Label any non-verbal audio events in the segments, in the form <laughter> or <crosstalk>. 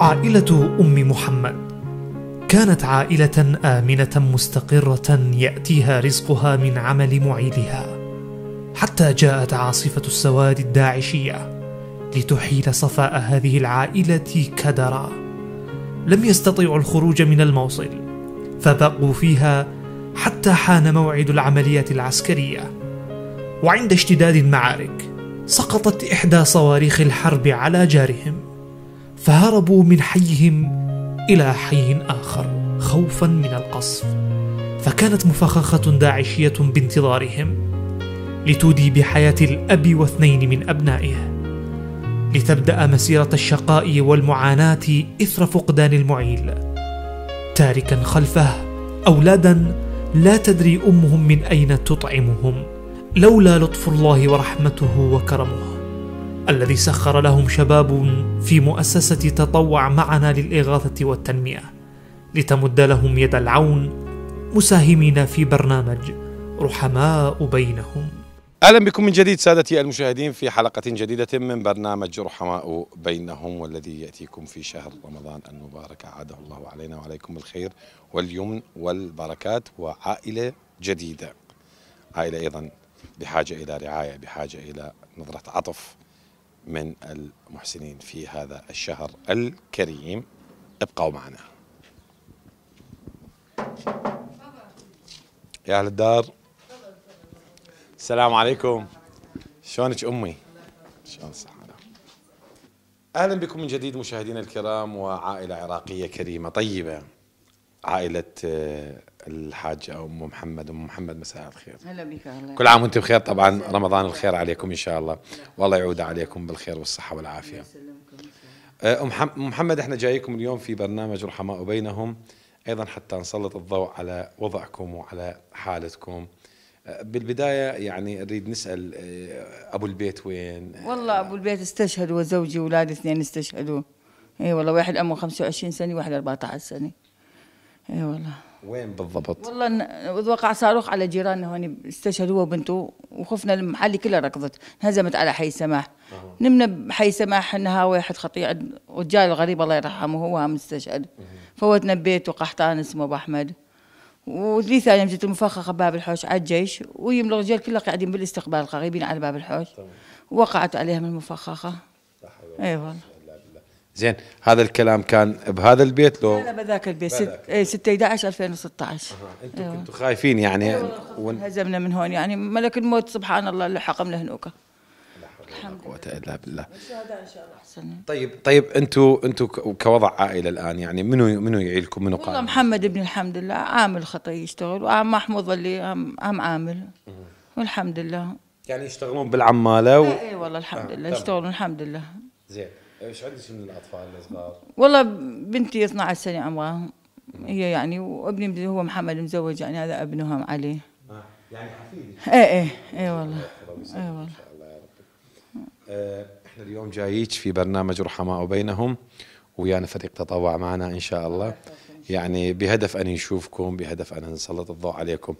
عائلة أم محمد كانت عائلة آمنة مستقرة يأتيها رزقها من عمل معيلها حتى جاءت عاصفة السواد الداعشية لتحيل صفاء هذه العائلة كدرا لم يستطيعوا الخروج من الموصل فبقوا فيها حتى حان موعد العمليات العسكرية وعند اشتداد المعارك سقطت إحدى صواريخ الحرب على جارهم فهربوا من حيهم إلى حي آخر خوفا من القصف فكانت مفخخة داعشية بانتظارهم لتودي بحياة الأب واثنين من أبنائه لتبدأ مسيرة الشقاء والمعاناة إثر فقدان المعيل تاركا خلفه أولادا لا تدري أمهم من أين تطعمهم لولا لطف الله ورحمته وكرمه الذي سخر لهم شباب في مؤسسة تطوع معنا للإغاثة والتنمية لتمد لهم يد العون مساهمين في برنامج رحماء بينهم اهلا بكم من جديد سادتي المشاهدين في حلقه جديده من برنامج رحماء بينهم والذي ياتيكم في شهر رمضان المبارك اعاده الله علينا وعليكم بالخير واليمن والبركات وعائله جديده. عائله ايضا بحاجه الى رعايه، بحاجه الى نظره عطف، من المحسنين في هذا الشهر الكريم ابقوا معنا يا أهل الدار السلام عليكم شلونك أمي شلون صحة أهلا بكم من جديد مشاهدينا الكرام وعائلة عراقية كريمة طيبة عائلة آه، الحاجة أم محمد أم محمد مساء الخير هلا بك الله كل عام وأنت بخير طبعا رمضان الخير عليكم إن شاء الله والله يعود عليكم بالخير والصحة والعافية أه، أم محمد احنا جايكم اليوم في برنامج رحماء بينهم أيضا حتى نسلط الضوء على وضعكم وعلى حالتكم أه، بالبداية يعني اريد نسأل أه، أبو البيت وين والله أبو البيت استشهد وزوجي وأولادي اثنين استشهدوا اي والله واحد عمره 25 سنة وواحد 14 سنة اي والله وين بالضبط؟ والله وقع صاروخ على جيراننا هون استشهدوا وبنته وخفنا المحل كلها ركضت هزمت على حي سماح أه. نمنا بحي سماح انها واحد خطيع رجال غريب الله يرحمه هو مستشهد أه. فوتنا ببيت وقحطان اسمه ابو احمد وذي ثانية جت المفخخة باب الحوش على الجيش ويم الرجال كلها قاعدين بالاستقبال قريبين على باب الحوش طبعا. وقعت عليهم المفخخة اي والله زين هذا الكلام كان بهذا البيت لو لا بذاك البيت 6 11 2016 انتم كنتوا خايفين يعني أيوة، هزمنا من هون يعني ملك الموت سبحان الله اللي حكم لهنوكه الحمد لله قوة الا بالله ان شاء الله احسن طيب طيب انتم انتم كوضع عائله الان يعني منو منو يعيلكم منو قال والله محمد بن الحمد لله عامل خطي يشتغل وعم محمود اللي عم عامل والحمد لله يعني يشتغلون بالعماله و... اي والله الحمد آه، لله يشتغلون الحمد لله زين ايش عندك من الاطفال الصغار؟ والله بنتي 12 سنه عمرها هي يعني وابني هو محمد مزوج يعني هذا ابنهم علي آه يعني حفيدي ايه ايه ايه والله ايه والله آه، احنا اليوم جاييك في برنامج رحماء بينهم ويانا فريق تطوع معنا ان شاء الله يعني بهدف ان نشوفكم بهدف ان نسلط الضوء عليكم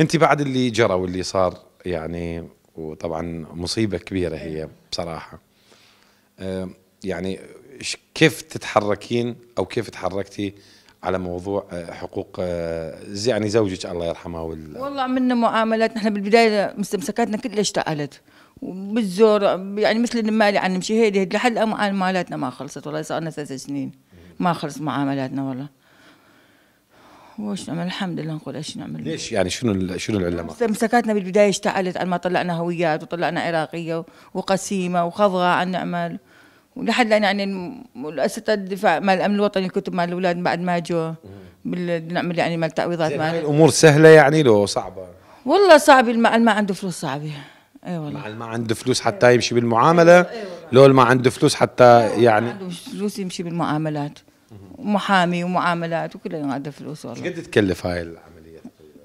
انت بعد اللي جرى واللي صار يعني وطبعا مصيبه كبيره هي بصراحه آه، يعني كيف تتحركين او كيف تحركتي على موضوع آه، حقوق آه، يعني زوجك الله يرحمه وال... والله عملنا معاملات نحن بالبدايه مستمسكاتنا كلها اشتغلت وبالزور يعني مثل المالي يعني عن نمشي هيدي هيدي لحد الان معاملاتنا ما خلصت والله صار لنا ثلاث سنين ما خلص معاملاتنا والله وش نعمل الحمد لله نقول ايش نعمل ليش يعني شنو شنو العلماء مستمسكاتنا بالبدايه اشتعلت على ما طلعنا هويات وطلعنا عراقيه وقسيمه وخضراء عن نعمل ولحد الان يعني مؤسسات الدفاع مال الامن الوطني الكتب مال الاولاد بعد ما اجوا نعمل يعني مال تعويضات مال الامور سهله يعني لو صعبه والله صعب المال ما عنده فلوس صعبه اي أيوة والله ما عنده فلوس حتى يمشي بالمعامله لو ما عنده فلوس حتى يعني ما عنده فلوس يمشي بالمعاملات محامي ومعاملات وكله ما عنده فلوس والله قد تكلف هاي العمليه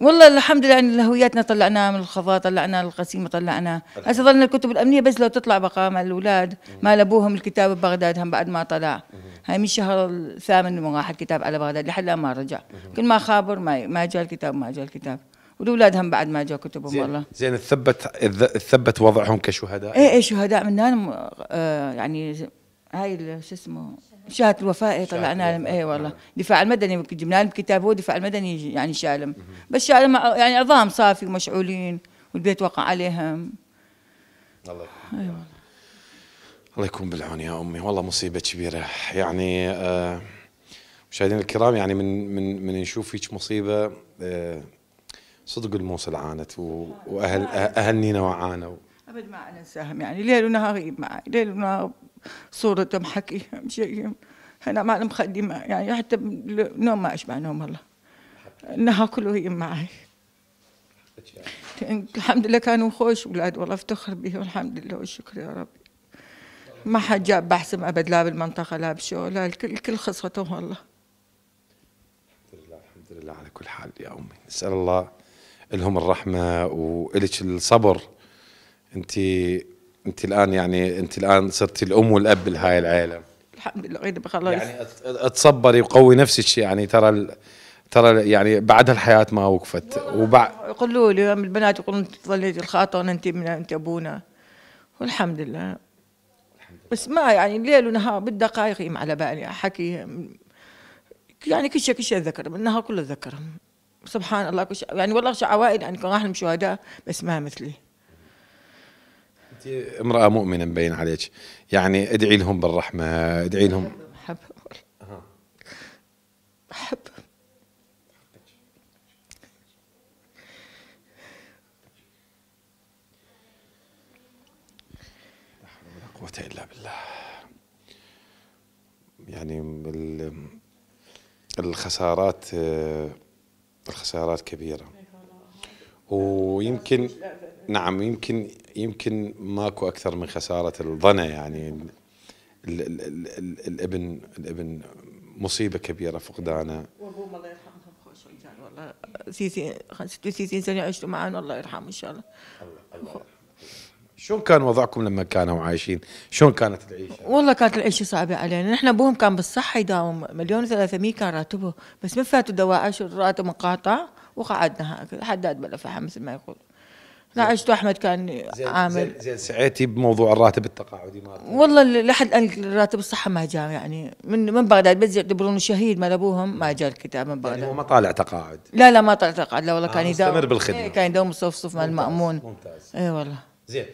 والله الحمد لله ان لهوياتنا طلعناها من الخضار طلعناها القسيمه طلعناها هسه ظلنا الكتب الامنيه بس لو تطلع بقى مع الاولاد ما ابوهم الكتاب ببغداد هم بعد ما طلع هاي من الشهر الثامن راح الكتاب على بغداد لحد ما رجع كل ما خابر ما ما جاء الكتاب ما جاء الكتاب والاولاد هم بعد ما جاء كتبهم زين والله زين ثبت ثبت وضعهم كشهداء ايه ايه شهداء من هنا آه، يعني هاي شو اسمه شهاده الوفاء طلعنا لهم اي والله نعم. دفاع المدني جبنا لهم كتاب هو دفاع المدني يعني شالم بس شالم يعني عظام صافي ومشعولين والبيت وقع عليهم الله يكون إيه والله الله يكون بالعون يا امي والله مصيبه كبيره يعني آه، مشاهدينا الكرام يعني من من من نشوف هيك مصيبه آه، صدق الموصل عانت واهل اهل نينا وعانوا ابد ما انا ساهم يعني ليل ونهار إيه، معي ليل ونهار صورتهم حكيهم شيء انا ما مخدي يعني حتى نوم ما اشبع نوم والله انها كله هي معي الحمد لله كانوا خوش اولاد والله افتخر بهم الحمد لله والشكر يا ربي ما حد جاب بحسم ابد لا بالمنطقه لا بشو لا الكل كل خصته والله الحمد لله الحمد لله على كل حال يا امي نسال الله لهم الرحمه ولك الصبر انت انت الان يعني انت الان صرت الام والاب لهاي العائله الحمد لله بخلص يعني اتصبري وقوي نفسك يعني ترى ال... ترى يعني بعدها الحياه ما وقفت وبعد يقولوا لي البنات يقولون تظلي الخاطر انت من انت ابونا والحمد لله بس ما يعني ليل ونهار بالدقائق يم على بالي حكي يعني كل شيء كل شيء ذكر النهار كله ذكرهم سبحان الله كل شيء يعني والله عوائل يعني راح شهداء بس ما مثلي امراه مؤمنه مبين عليك يعني ادعي لهم بالرحمه ادعي لهم احب لا قوة إلا بالله يعني الخسارات الخسارات كبيرة ويمكن نعم يمكن يمكن ماكو اكثر من خساره الظنا يعني الـ الـ الـ الـ الابن الابن مصيبه كبيره فقدانه وابوهم الله يرحمه خوش رجال والله 36 سنه عشتوا معنا الله يرحمه ان شاء الله شلون كان وضعكم لما كانوا عايشين؟ شلون كانت العيشه؟ والله كانت العيشه صعبه علينا، نحن ابوهم كان بالصحه يداوم مليون و300 كان راتبه، بس ما فاتوا دواعش الراتب مقاطع وقعدنا هكذا حداد بلا فحم مثل ما يقول لا عشت احمد كان عامل زين زي سعيتي بموضوع الراتب التقاعدي مالك والله لحد الان راتب الصحه ما جاء يعني من من بغداد بس يعتبرونه شهيد مال ابوهم ما جاء الكتاب من بغداد يعني هو ما طالع تقاعد لا لا ما طالع تقاعد لا والله آه كان يداوم مستمر بالخدمه إيه، كان يداوم صف مال المأمون ممتاز اي والله زين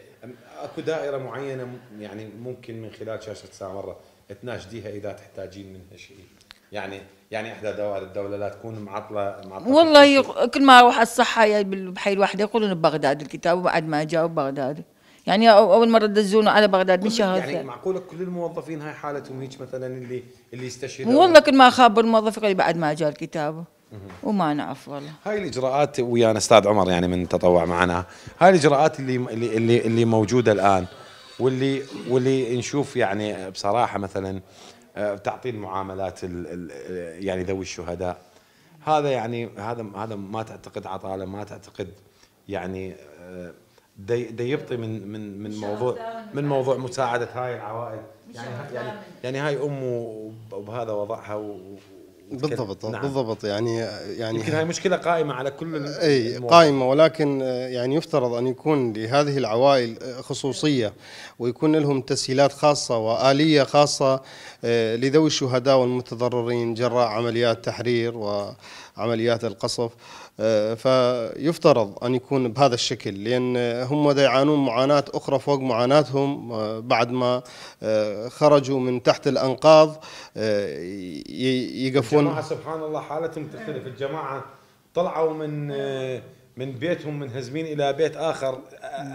اكو دائره معينه يعني ممكن من خلال شاشه ساعه مره تناشديها اذا تحتاجين منها شيء يعني يعني احدى دوائر الدوله لا تكون معطله معطله والله يق... كل ما اروح على الصحه بحي الواحده يقولون ببغداد الكتاب وبعد ما جاء بغداد يعني اول مره دزونا على بغداد من شهر يعني معقوله كل الموظفين هاي حالتهم هيك مثلا اللي اللي يستشهدون والله كل ما اخبر موظف يقول بعد ما جاء الكتاب وما نعرف والله هاي الاجراءات ويانا استاذ عمر يعني من تطوع معنا هاي الاجراءات اللي اللي اللي موجوده الان واللي واللي نشوف يعني بصراحه مثلا آه، تعطيل معاملات الـ الـ آه، يعني ذوي الشهداء هذا يعني هذا هذا ما تعتقد عطاله ما تعتقد يعني آه، دي, دي يبطي من من من موضوع من موضوع مساعده هاي العوائل يعني يعني يعني هاي ام وبهذا وضعها بالضبط نعم. بالضبط يعني يعني يمكن هاي مشكله قائمه على كل اي قائمه ولكن آه، يعني يفترض ان يكون لهذه العوائل آه، خصوصيه ويكون لهم تسهيلات خاصه واليه خاصه آه، لذوي الشهداء والمتضررين جراء عمليات تحرير و عمليات القصف آه، فيفترض أن يكون بهذا الشكل لأن هم يعانون معاناة أخرى فوق معاناتهم آه، بعد ما آه، خرجوا من تحت الأنقاض يقفون الجماعة سبحان الله حالتهم تختلف الجماعة طلعوا من من بيتهم منهزمين الى بيت اخر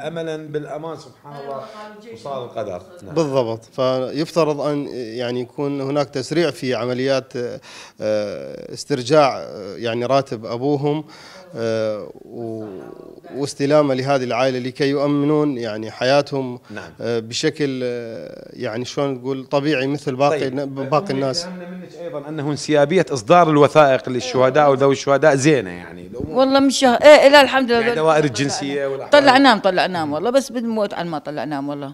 املا بالامان سبحان الله أيوة، وصال القدر نعم. بالضبط فيفترض ان يعني يكون هناك تسريع في عمليات استرجاع يعني راتب ابوهم آه، واستلامه لهذه العائله لكي يؤمنون يعني حياتهم نعم. آه، بشكل آه، يعني شلون نقول طبيعي مثل باقي طيب. باقي الناس منك ايضا انه انسيابيه اصدار الوثائق للشهداء وذوي الشهداء زينه يعني والله مش ه... إيه،, ايه لا الحمد لله يعني دوائر الجنسيه نعم، والأحوال طلعناهم طلعناهم والله بس بنموت عن ما طلعناهم والله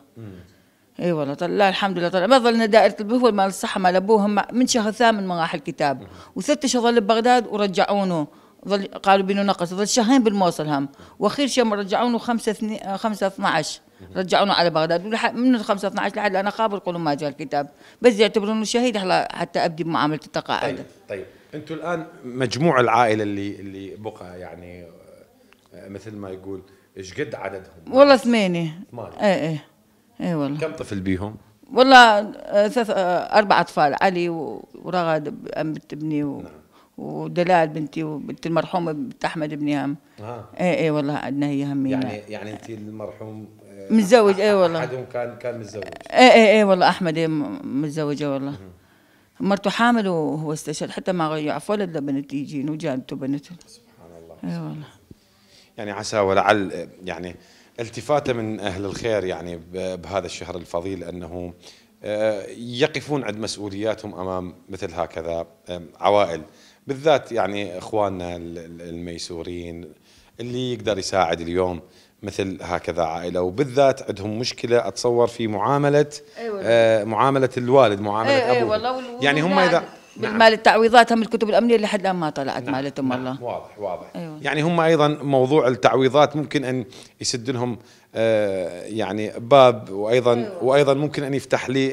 اي والله طلع الحمد لله طلع ما ظلنا دائره هو مال الصحه مال ابوهم من شهر ثامن ما راح الكتاب وست شهور ببغداد ورجعونه ظل قالوا بينو نقص ظل شهرين بالموصل هم واخير شيء رجعونه 5 5 12 رجعونه على بغداد من 5 12 لحد انا خابر يقولوا ما جاء الكتاب بس يعتبرونه شهيد حتى ابدي معامله التقاعد طيب, طيب. انتم الان مجموع العائله اللي اللي بقى يعني آه، مثل ما يقول ايش قد عددهم؟ والله ثمانيه ثمانيه اي اي اي والله كم طفل بيهم؟ والله آه، ثلاث آه، اربع اطفال علي ورغد بنت ابني و... نعم. ودلال بنتي وبنت المرحوم بنت احمد بن هم اه اي اي والله عندنا هي همينا يعني يعني انت المرحوم آه، متزوج اي والله احدهم كان كان متزوج اي اي اي والله احمد اي متزوج اي والله مرته حامل وهو استشهد حتى ما يعرف ولد لبنت يجين وجانته بنته سبحان الله اي والله يعني عسى ولعل يعني التفاته من اهل الخير يعني بهذا الشهر الفضيل انه آه، يقفون عند مسؤولياتهم امام مثل هكذا عوائل بالذات يعني اخواننا الميسورين اللي يقدر يساعد اليوم مثل هكذا عائله وبالذات عندهم مشكله اتصور في معامله أيوة. آه معامله الوالد معامله أيوة ابوه أيوة يعني هم اذا بالمال نعم. التعويضات هم الكتب الامنيه لحد الان ما طلعت نعم. مالتهم نعم. والله نعم. واضح واضح أيوة. يعني هم ايضا موضوع التعويضات ممكن ان يسد لهم آه، يعني باب وايضا أيوة. وايضا ممكن ان يفتح لي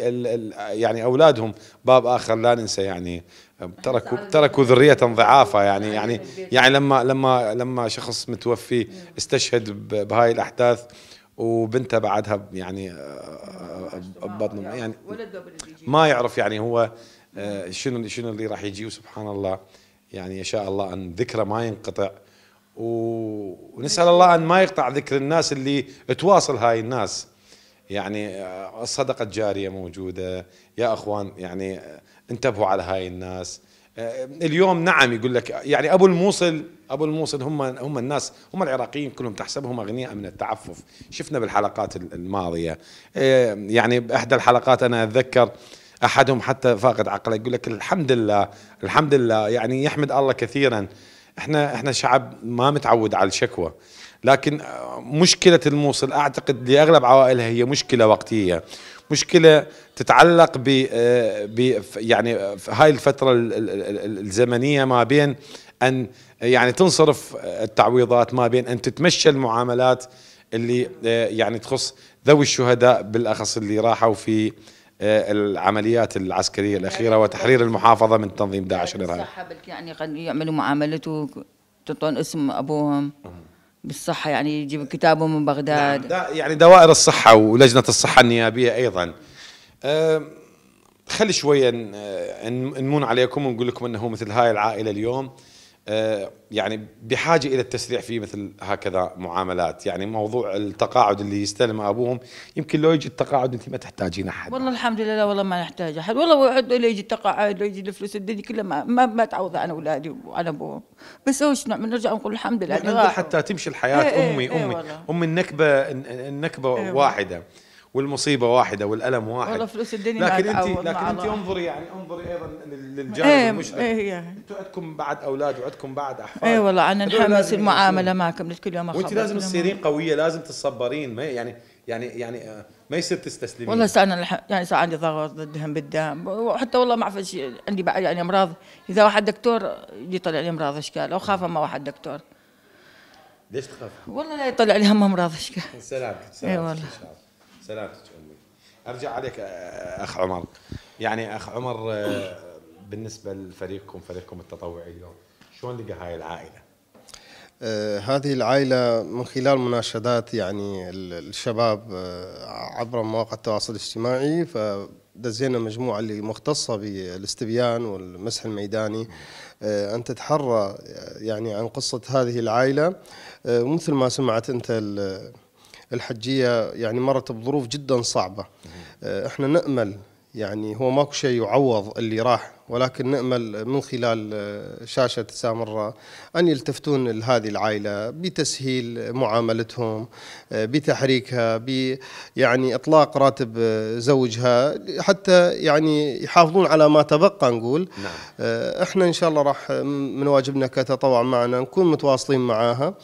يعني اولادهم باب اخر لا ننسى يعني تركوا تركوا ذريه ضعافه أيوة. يعني يعني أيوة. يعني لما لما لما شخص متوفي استشهد بهاي الاحداث وبنته بعدها يعني آه، آه، ببطن يعني ما يعرف يعني هو شنو شنو اللي راح يجي وسبحان الله يعني يشاء الله ان ذكره ما ينقطع ونسال الله ان ما يقطع ذكر الناس اللي تواصل هاي الناس يعني الصدقه آه، الجاريه موجوده يا اخوان يعني آه، انتبهوا على هاي الناس آه، اليوم نعم يقول لك يعني ابو الموصل ابو الموصل هم هم الناس هم العراقيين كلهم تحسبهم اغنياء من التعفف شفنا بالحلقات الماضيه يعني باحدى الحلقات انا اتذكر احدهم حتى فاقد عقله يقول لك الحمد لله الحمد لله يعني يحمد الله كثيرا احنا احنا شعب ما متعود على الشكوى لكن مشكله الموصل اعتقد لاغلب عوائلها هي مشكله وقتيه مشكله تتعلق ب يعني في هاي الفتره الزمنيه ما بين ان يعني تنصرف التعويضات ما بين ان تتمشى المعاملات اللي آه، يعني تخص ذوي الشهداء بالاخص اللي راحوا في آه، العمليات العسكرية الأخيرة وتحرير المحافظة من تنظيم داعش يعني الإرهابي الصحة يعني قد يعملوا معاملته تعطون اسم أبوهم بالصحة يعني يجيب كتابه من بغداد نعم، دا يعني دوائر الصحة ولجنة الصحة النيابية أيضا خلي شوية آه، نمون عليكم ونقول لكم أنه مثل هاي العائلة اليوم آه، يعني بحاجه الى التسريع في مثل هكذا معاملات يعني موضوع التقاعد اللي يستلم ابوهم يمكن لو يجي التقاعد انت ما تحتاجين احد والله الحمد لله والله ما نحتاج احد والله لو يجي التقاعد لو يجي الفلوس الدنيا كلها ما ما, ما تعوض عن اولادي وعن ابوهم بس هو نعمل نرجع نقول الحمد لله يعني حتى تمشي الحياه ايه امي ايه امي ايه امي النكبه النكبه ايه واحده ايه والمصيبه واحده والالم واحد والله فلوس الدنيا لكن انت لكن انت انظري يعني انظري ايضا للجانب ايه المشرق ايه, إيه، يعني. انتم عندكم بعد اولاد وعندكم بعد احفاد اي والله انا نحمس المعامله معكم كل يوم وانت لازم تصيرين قويه لازم تتصبرين ما يعني يعني يعني آه، ما يصير تستسلمين والله صار أنا الح... يعني صار عندي ضغط دهم بالدم وحتى والله ما اعرف عندي بقى يعني امراض اذا واحد دكتور يطلع لي امراض اشكال او خاف اما واحد دكتور ليش تخاف؟ والله لا يطلع لي هم امراض اشكال سلام سلام اي والله سلامتك امي ارجع عليك اخ عمر يعني اخ عمر بالنسبه لفريقكم فريقكم التطوعي اليوم شلون لقى هاي العائله هذه العائلة من خلال مناشدات يعني الشباب عبر مواقع التواصل الاجتماعي فدزينا مجموعة اللي مختصة بالاستبيان والمسح الميداني أن تتحرى يعني عن قصة هذه العائلة مثل ما سمعت أنت الحجيه يعني مرت بظروف جدا صعبه احنا نامل يعني هو ماكو شيء يعوض اللي راح ولكن نأمل من خلال آه، شاشة سامرة أن يلتفتون لهذه العائلة بتسهيل معاملتهم آه، بتحريكها ب يعني إطلاق راتب آه، زوجها حتى يعني يحافظون على ما تبقى نقول نعم. إحنا إن شاء الله راح من واجبنا كتطوع معنا نكون متواصلين معاها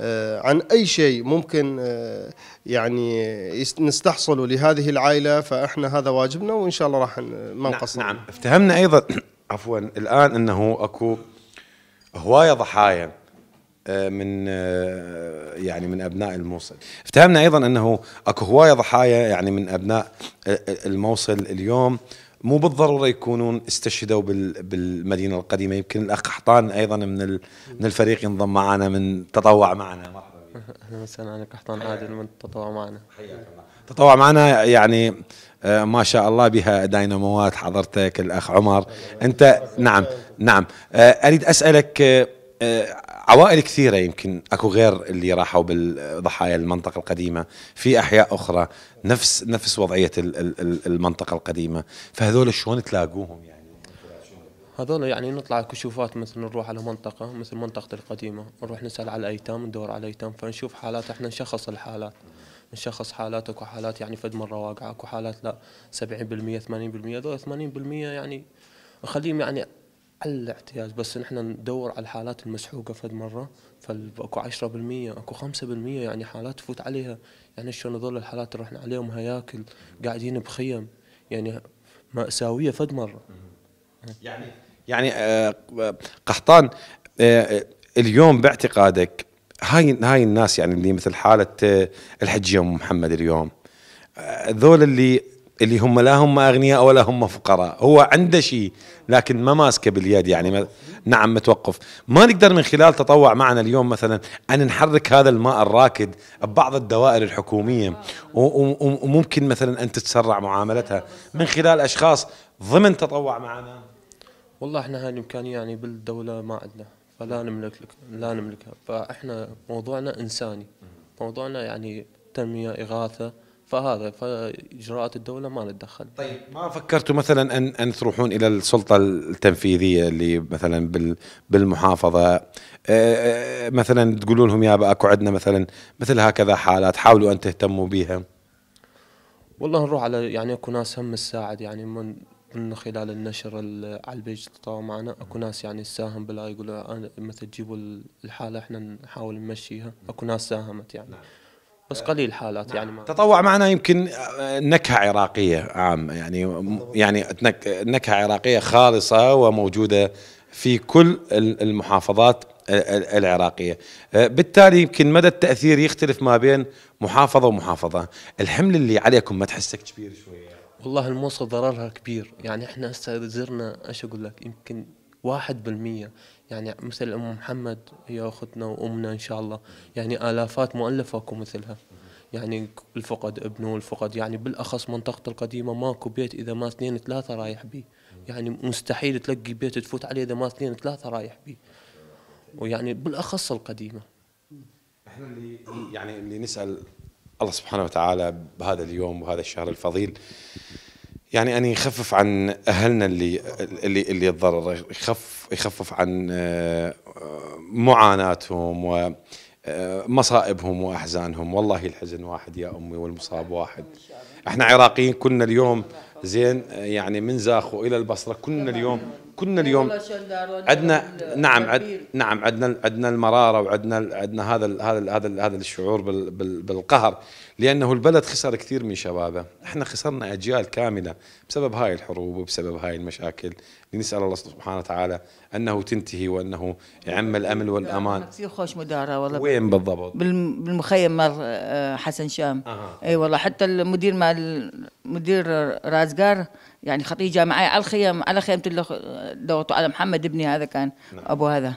آه، عن أي شيء ممكن آه، يعني نستحصله لهذه العائلة فإحنا هذا واجبنا وإن شاء الله راح ما نعم، نقصر نعم افتهمنا أيضا <coughs> عفوا الآن أنه أكو هواية ضحايا آه، من يعني من ابناء الموصل افتهمنا ايضا انه اكو هوايه ضحايا يعني من ابناء الموصل اليوم مو بالضروره يكونون استشهدوا بالمدينه القديمه يمكن الاخ قحطان ايضا من من الفريق ينضم معنا من تطوع معنا مرحبا <laughs> اهلا وسهلا انا قحطان عادل من تطوع معنا حياك الله تطوع معنا يعني آه، ما شاء الله بها دايناموات حضرتك الاخ عمر انت نعم نعم آه، اريد اسالك آه، عوائل كثيرة يمكن اكو غير اللي راحوا بالضحايا المنطقة القديمة في احياء اخرى نفس نفس وضعية المنطقة القديمة فهذول شلون تلاقوهم يعني هذول يعني نطلع كشوفات مثل نروح على منطقة مثل منطقة القديمة نروح نسأل على الأيتام ندور على الأيتام فنشوف حالات احنا نشخص الحالات نشخص حالات اكو حالات يعني فد مرة واقعة اكو حالات لا 70% 80% هذول 80% يعني نخليهم يعني على الاحتياج بس نحن ندور على الحالات المسحوقه فد مره فاكو 10% اكو 5% يعني حالات تفوت عليها يعني شلون هذول الحالات اللي رحنا عليهم هياكل قاعدين بخيم يعني ماساويه فد مره يعني يعني آه، قحطان آه، آه، اليوم باعتقادك هاي هاي الناس يعني اللي مثل حاله الحجيه ام محمد اليوم ذول اللي اللي هم لا هم اغنياء ولا هم فقراء هو عنده شيء لكن ما ماسكه باليد يعني نعم متوقف ما نقدر من خلال تطوع معنا اليوم مثلا ان نحرك هذا الماء الراكد ببعض الدوائر الحكوميه وممكن مثلا ان تتسرع معاملتها من خلال اشخاص ضمن تطوع معنا والله احنا هاي الامكانيه يعني بالدوله ما عندنا فلا نملك لا نملكها فاحنا موضوعنا انساني موضوعنا يعني تنميه اغاثه فهذا فاجراءات الدوله ما نتدخل طيب ما فكرتوا مثلا ان ان تروحون الى السلطه التنفيذيه اللي مثلا بال بالمحافظه آه، آه، مثلا تقولوا لهم يا بقى عندنا مثلا مثل هكذا حالات حاولوا ان تهتموا بها والله نروح على يعني اكو ناس هم تساعد يعني من من خلال النشر على البيج تطاوع معنا اكو ناس يعني تساهم بلا يقول مثل تجيبوا الحاله احنا نحاول نمشيها اكو ناس ساهمت يعني نعم. بس قليل حالات يعني ما تطوع معنا يمكن نكهه عراقيه عام يعني يعني نكهه عراقيه خالصه وموجوده في كل المحافظات العراقيه أه، بالتالي يمكن مدى التاثير يختلف ما بين محافظه ومحافظه الحمل اللي عليكم ما تحسه كبير شويه والله الموصل ضررها كبير يعني احنا هسه زرنا ايش اقول لك يمكن واحد بالمية يعني مثل أم محمد هي أختنا وأمنا إن شاء الله يعني آلافات مؤلفة أكو مثلها يعني الفقد ابنه الفقد يعني بالأخص منطقة القديمة ماكو بيت إذا ما اثنين ثلاثة رايح به يعني مستحيل تلقي بيت تفوت عليه إذا ما اثنين ثلاثة رايح به ويعني بالأخص القديمة احنا اللي يعني اللي نسأل الله سبحانه وتعالى بهذا اليوم وهذا الشهر الفضيل يعني ان يخفف عن اهلنا اللي اللي اللي يتضرر يخف يخفف عن آه، معاناتهم ومصائبهم آه، واحزانهم والله الحزن واحد يا امي والمصاب واحد احنا عراقيين كنا اليوم زين آه، يعني من زاخو الى البصره كنا اليوم كنا اليوم عندنا نعم عد نعم عندنا عندنا المراره وعندنا عندنا هذا الـ هذا الـ هذا الـ هذا الشعور بالقهر لانه البلد خسر كثير من شبابه، احنا خسرنا اجيال كامله بسبب هاي الحروب وبسبب هاي المشاكل نسال الله سبحانه وتعالى انه تنتهي وانه يعم الامن والامان. كثير خوش مداره والله وين بالضبط؟ بالمخيم مال آه، حسن شام آه. اي والله حتى المدير مال مدير رازقار يعني خطيجه معي على الخيم على خيمه دوت على محمد ابني هذا كان نعم. ابو هذا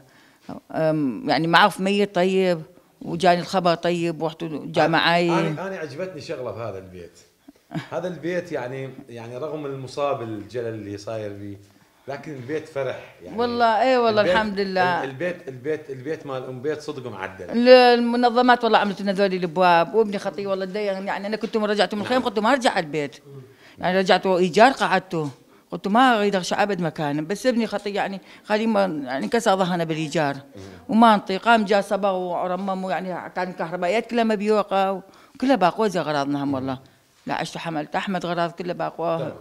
يعني ما اعرف ميت طيب وجاني الخبر طيب ورحت جاء معي انا انا عجبتني شغله في هذا البيت هذا البيت يعني يعني رغم المصاب الجلل اللي صاير فيه لكن البيت فرح يعني والله اي والله الحمد لله البيت البيت البيت مال ام بيت صدق معدل المنظمات والله عملت لنا ذولي الابواب وابني خطي والله يعني انا كنت رجعت من الخيم قلت ما ارجع على البيت انا رجعت ايجار قعدته قلت ما اريد ارجع ابد مكان بس ابني خطي يعني خلي ما يعني كسر ظهرنا بالايجار وما انطي قام جاء صبغ ورمموا يعني كان كهربائيات كلها مبيوقه كلها باقوه زي هم والله لا عشت حملت احمد غراض كلها باقوه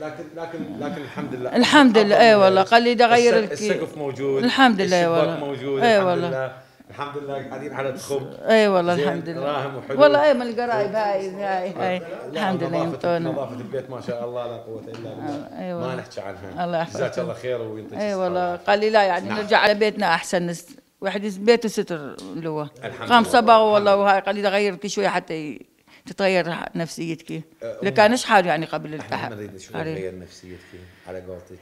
لكن لكن لكن الحمد لله الحمد لله اي والله قال لي اغير السقف موجود الحمد لله والله اي والله الحمد لله قاعدين على الخبز اي والله الحمد لله والله اي من القرايب هاي هاي هاي الحمد لله يمتونا نظافه البيت ما شاء الله لا قوه الا بالله أيوة. ما نحكي عنها الله يحفظك جزاك الله خير ويعطيك اي والله قال لي لا يعني نعم. نرجع على بيتنا احسن واحد بيته ستر لوه قام صبغ والله وهاي قال لي غيرتي شويه حتى تتغير نفسيتك أه، لكانش أمم. ايش حال يعني قبل التحق نريد شوي تغير نفسيتك على قولتك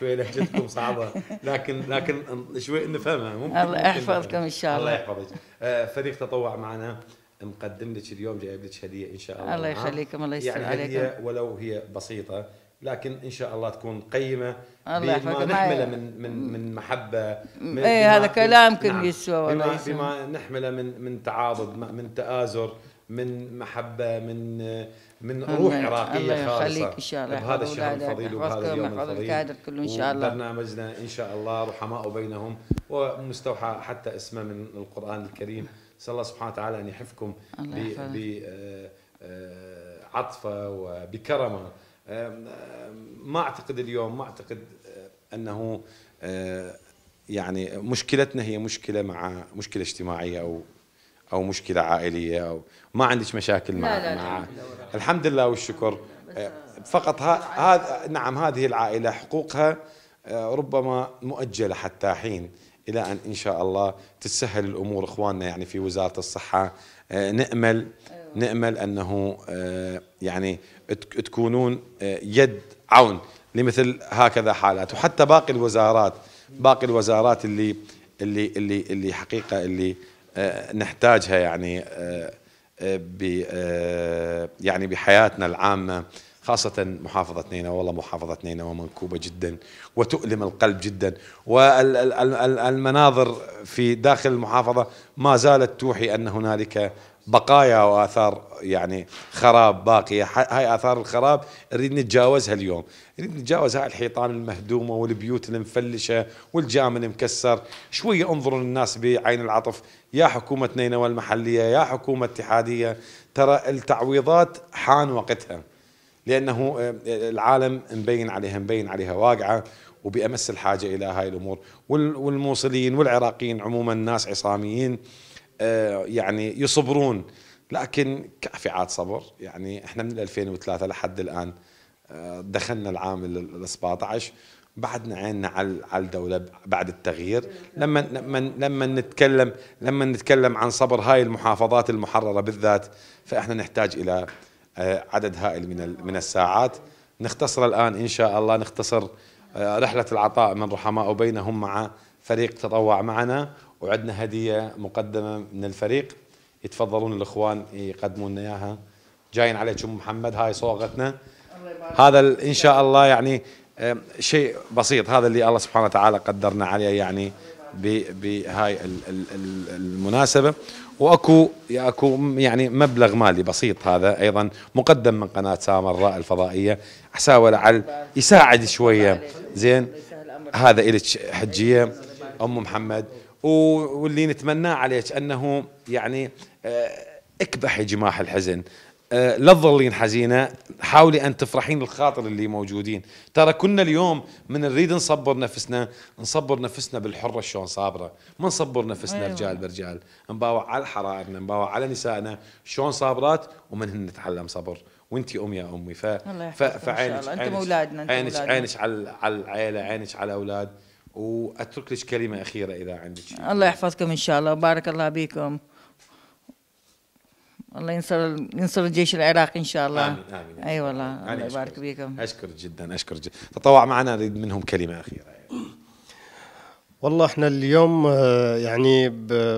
شوي لهجتكم صعبه لكن لكن شوي نفهمها ممكن الله يحفظكم ان شاء الله الله يحفظك أه، فريق تطوع معنا مقدم لك اليوم جايب لك هديه ان شاء الله الله يخليكم الله يسلمك يعني هديه ولو هي بسيطه لكن ان شاء الله تكون قيمه الله بما نحمله من من من محبه من اي هذا كلامكم نعم يسوى والله بما, بما نحمله من من تعاضد من تآزر من محبه من من روح عراقيه خالصه بهذا الشهر الفضيل وبهذا اليوم الفضيل كله ان شاء الله طيب، برنامجنا ان شاء الله رحماء بينهم ومستوحى حتى اسمه من القران الكريم نسال الله سبحانه وتعالى ان يحفكم بعطفه وبكرمه ما اعتقد اليوم ما اعتقد انه يعني مشكلتنا هي مشكله مع مشكله اجتماعيه او او مشكله عائليه او ما عندك مشاكل مع لا لا مع لا الحمد لله والشكر آه، فقط هذا نعم هذه العائله حقوقها آه، ربما مؤجله حتى حين الى ان ان شاء الله تتسهل الامور اخواننا يعني في وزاره الصحه آه، نامل أيوة. نامل انه يعني تكونون يد عون لمثل هكذا حالات وحتى باقي الوزارات باقي الوزارات اللي اللي اللي اللي حقيقه اللي آه، نحتاجها يعني آه، آه، يعني بحياتنا العامه خاصة محافظة نينوى والله محافظة نينوى منكوبة جدا وتؤلم القلب جدا والمناظر في داخل المحافظة ما زالت توحي أن هنالك بقايا واثار يعني خراب باقيه هاي اثار الخراب نريد نتجاوزها اليوم نريد نتجاوز هاي الحيطان المهدومه والبيوت المفلشه والجام المكسر شويه انظروا للناس بعين العطف يا حكومه نينوى المحليه يا حكومه اتحاديه ترى التعويضات حان وقتها لانه آه، العالم مبين عليها مبين عليها واقعه وبامس الحاجه الى هاي الامور والموصليين والعراقيين عموما ناس عصاميين آه، يعني يصبرون لكن كافي عاد صبر يعني احنا من 2003 لحد الان آه، دخلنا العام ال 17 بعدنا عيننا على على الدوله بعد التغيير لما لما لما نتكلم لما نتكلم عن صبر هاي المحافظات المحرره بالذات فاحنا نحتاج الى آه، عدد هائل من من الساعات نختصر الان ان شاء الله نختصر رحله العطاء من رحماء بينهم مع فريق تطوع معنا وعندنا هديه مقدمه من الفريق يتفضلون الاخوان يقدمون لنا اياها جايين عليكم محمد هاي صوغتنا هذا ان شاء الله يعني شيء بسيط هذا اللي الله سبحانه وتعالى قدرنا عليه يعني بهاي المناسبه واكو اكو يعني مبلغ مالي بسيط هذا ايضا مقدم من قناه سامراء الفضائيه حساوي لعل يساعد شويه زين هذا الك حجيه ام محمد واللي نتمناه عليك انه يعني آه، اكبحي جماح الحزن آه، لا تظلين حزينه حاولي ان تفرحين الخاطر اللي موجودين ترى كنا اليوم من نريد نصبر نفسنا نصبر نفسنا بالحره شلون صابره ما نصبر نفسنا أيوة. رجال برجال نباوع على حرائرنا نباوع على نسائنا شلون صابرات ومنهن نتعلم صبر وانت ام يا امي ف... ف... فعينك انتم اولادنا عينك عينك على العيله عينك على اولاد واترك لك كلمه اخيره اذا عندك الله يحفظكم ان شاء الله وبارك الله بكم الله ينصر ينصر الجيش العراقي ان شاء الله امين امين اي أيوة والله الله, يبارك بكم اشكرك جدا اشكرك جدا تطوع معنا اريد منهم كلمه اخيره والله احنا اليوم آه، يعني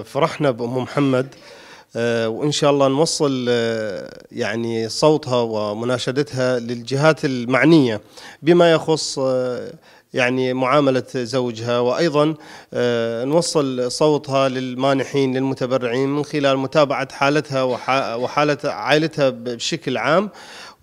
فرحنا بام محمد آه، وان شاء الله نوصل آه، يعني صوتها ومناشدتها للجهات المعنيه بما يخص يعني معامله زوجها وايضا آه، نوصل صوتها للمانحين للمتبرعين من خلال متابعه حالتها وحاله عائلتها بشكل عام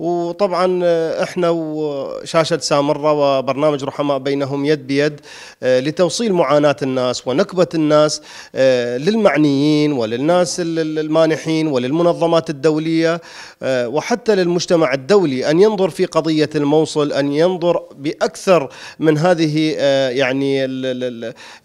وطبعا آه، احنا وشاشه سامره وبرنامج رحماء بينهم يد بيد آه، لتوصيل معاناه الناس ونكبه الناس آه، للمعنيين وللناس المانحين وللمنظمات الدوليه وحتى للمجتمع الدولي ان ينظر في قضيه الموصل ان ينظر باكثر من هذه يعني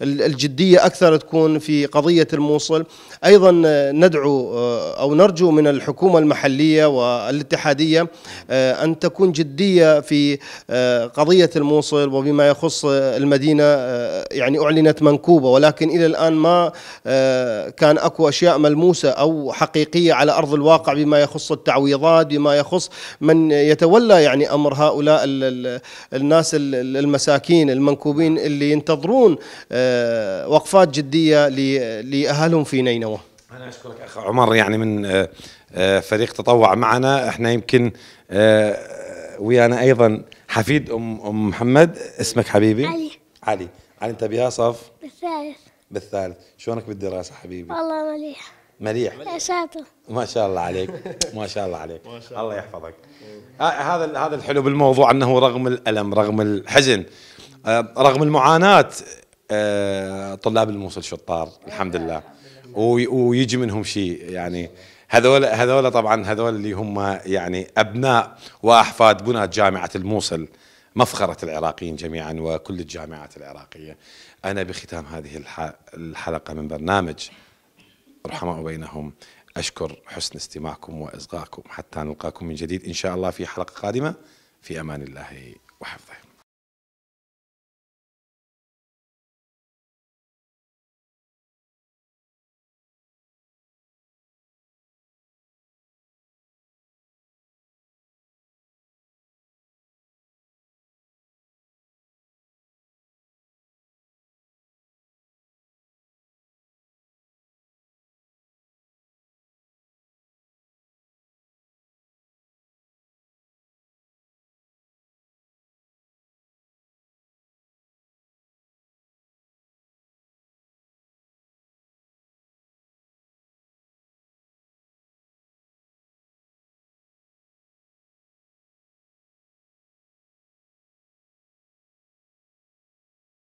الجديه اكثر تكون في قضيه الموصل ايضا ندعو او نرجو من الحكومه المحليه والاتحاديه آه، أن تكون جدية في آه، قضية الموصل وبما يخص المدينة آه، يعني أعلنت منكوبة ولكن إلى الآن ما كان أكو أشياء ملموسة أو حقيقية على أرض الواقع بما يخص التعويضات بما يخص من يتولى يعني أمر هؤلاء الناس المساكين المنكوبين اللي ينتظرون وقفات جدية لأهلهم في نينوى أنا أشكرك أخ عمر يعني من آه، آه، فريق تطوع معنا إحنا يمكن آه، ويانا أيضا حفيد أم أم محمد اسمك حبيبي علي علي علي أنت بها صف بالثالث بالثالث شلونك بالدراسة حبيبي والله مليح مليح يا شاطر ما شاء الله عليك ما شاء الله عليك ما شاء الله. الله يحفظك هذا هذا الحلو بالموضوع انه رغم الالم رغم الحزن رغم المعاناه طلاب الموصل شطار الحمد لله ويجي منهم شيء يعني هذول هذول طبعا هذول اللي هم يعني ابناء واحفاد بناة جامعه الموصل مفخره العراقيين جميعا وكل الجامعات العراقيه. انا بختام هذه الحلقه من برنامج رحماء بينهم اشكر حسن استماعكم واصغائكم حتى نلقاكم من جديد ان شاء الله في حلقه قادمه في امان الله وحفظه.